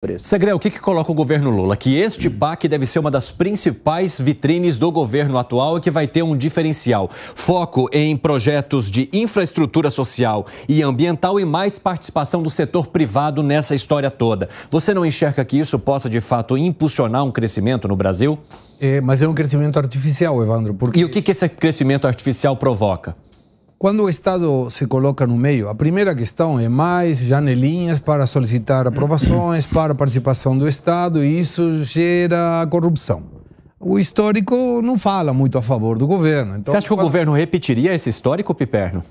preço. Segre, o que, que coloca o governo Lula? Que este PAC hum. deve ser uma das principais vitrines do governo atual e que vai ter um diferencial. Foco em projetos de infraestrutura social e ambiental e mais participação do setor privado nessa história toda. Você não enxerga que isso possa, de fato, impulsionar um crescimento no Brasil? É, mas é um crescimento artificial, Evandro. Porque... E o que, que esse crescimento artificial provoca? Quando o Estado se coloca no meio, a primeira questão é mais janelinhas para solicitar aprovações, para participação do Estado, e isso gera corrupção. O histórico não fala muito a favor do governo. Então, Você acha que o fala... governo repetiria esse histórico, Piperno?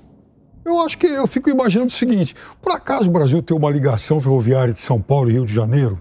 Eu acho que eu fico imaginando o seguinte: por acaso o Brasil tem uma ligação ferroviária de São Paulo e Rio de Janeiro?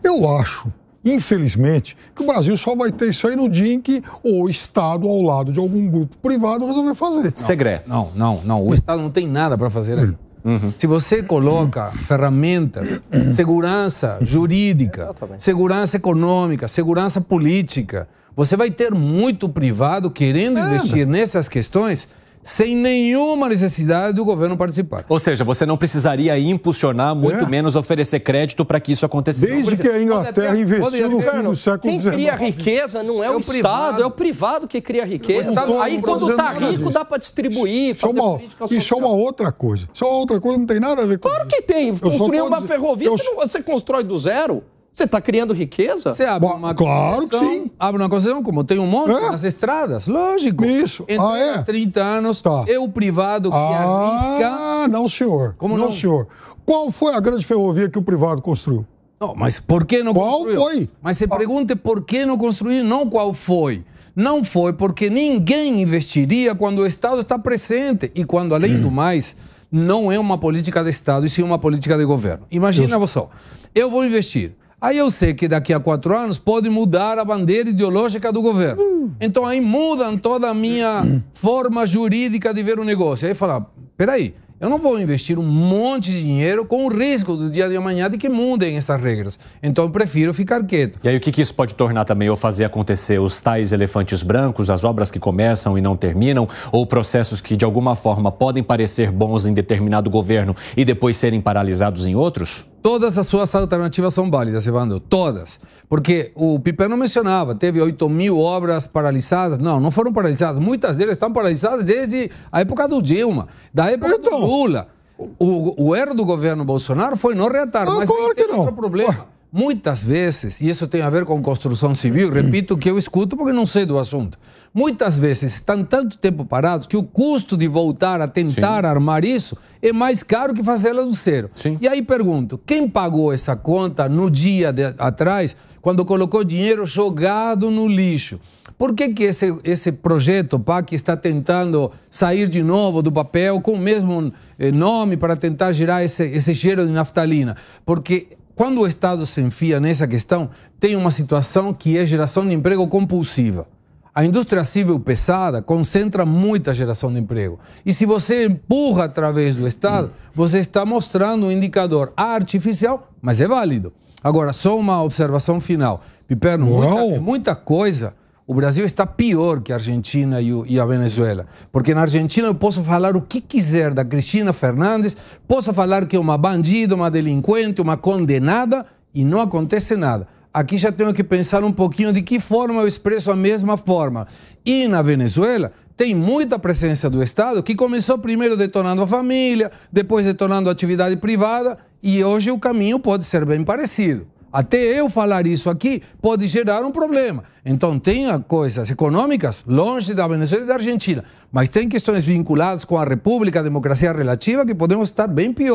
Eu acho infelizmente, que o Brasil só vai ter isso aí no dia em que o Estado, ao lado de algum grupo privado, resolver fazer. Segredo. Não, não, não. O Estado não tem nada para fazer aí. É. Uhum. Se você coloca ferramentas, segurança jurídica, segurança econômica, segurança política, você vai ter muito privado querendo investir nessas questões sem nenhuma necessidade do governo participar. Ou seja, você não precisaria impulsionar, muito é. menos oferecer crédito para que isso acontecesse. Desde que a Inglaterra até, investiu no fim do século XIX. Quem cria riqueza não é, é o, o Estado, é o privado que cria riqueza. Aí quando está rico dá para distribuir, é fazer uma, política social. Isso é uma outra coisa. Isso é uma outra coisa, não tem nada a ver com isso. Claro que tem. Construir uma dizer, ferrovia, eu... você, não, você constrói do zero. Você está criando riqueza? Você abre Bom, uma claro que sim. Abre uma concessão, como tem um monte é. nas estradas, lógico. Isso. Entre ah, é? 30 anos, tá. eu privado que ah, arrisca. Ah, não, senhor. Como não, não, senhor. Qual foi a grande ferrovia que o privado construiu? Não, oh, mas por que não qual construiu? Qual foi? Mas se ah. pergunte por que não construiu, não qual foi. Não foi porque ninguém investiria quando o Estado está presente e quando, além hum. do mais, não é uma política de Estado e sim uma política de governo. Imagina Deus. você, eu vou investir Aí eu sei que daqui a quatro anos pode mudar a bandeira ideológica do governo. Hum. Então aí mudam toda a minha hum. forma jurídica de ver o negócio. Aí fala, peraí, eu não vou investir um monte de dinheiro com o risco do dia de amanhã de que mudem essas regras. Então eu prefiro ficar quieto. E aí o que, que isso pode tornar também ou fazer acontecer os tais elefantes brancos, as obras que começam e não terminam, ou processos que de alguma forma podem parecer bons em determinado governo e depois serem paralisados em outros? Todas as suas alternativas são válidas, Evandro, todas. Porque o Piper não mencionava, teve 8 mil obras paralisadas. Não, não foram paralisadas. Muitas delas estão paralisadas desde a época do Dilma, da época então, do Lula. O, o erro do governo Bolsonaro foi não reatar, mas claro tem outro problema. Muitas vezes, e isso tem a ver com construção civil, repito que eu escuto porque não sei do assunto. Muitas vezes estão tanto tempo parados que o custo de voltar a tentar Sim. armar isso é mais caro que fazê-la do zero. Sim. E aí pergunto: quem pagou essa conta no dia de, atrás, quando colocou dinheiro jogado no lixo? Por que, que esse, esse projeto PAC está tentando sair de novo do papel com o mesmo eh, nome para tentar gerar esse, esse cheiro de naftalina? Porque quando o Estado se enfia nessa questão, tem uma situação que é geração de emprego compulsiva. A indústria civil pesada concentra muita geração de emprego. E se você empurra através do Estado, você está mostrando um indicador artificial, mas é válido. Agora, só uma observação final. Piperno, muita, muita coisa o Brasil está pior que a Argentina e, a Venezuela. Porque na Argentina eu posso falar o que quiser da Cristina Fernandes, posso falar que é uma bandida, uma delinquente, uma condenada e não acontece nada. Aqui já tenho que pensar um pouquinho de que forma eu expresso a mesma forma. E na Venezuela tem muita presença do Estado que começou primeiro detonando a família, depois detonando a atividade privada e hoje o caminho pode ser bem parecido. Até eu falar isso aqui pode gerar um problema. Então, tem coisas econômicas longe da Venezuela e da Argentina, mas tem questões vinculadas com a República, a democracia relativa, que podemos estar bem pior.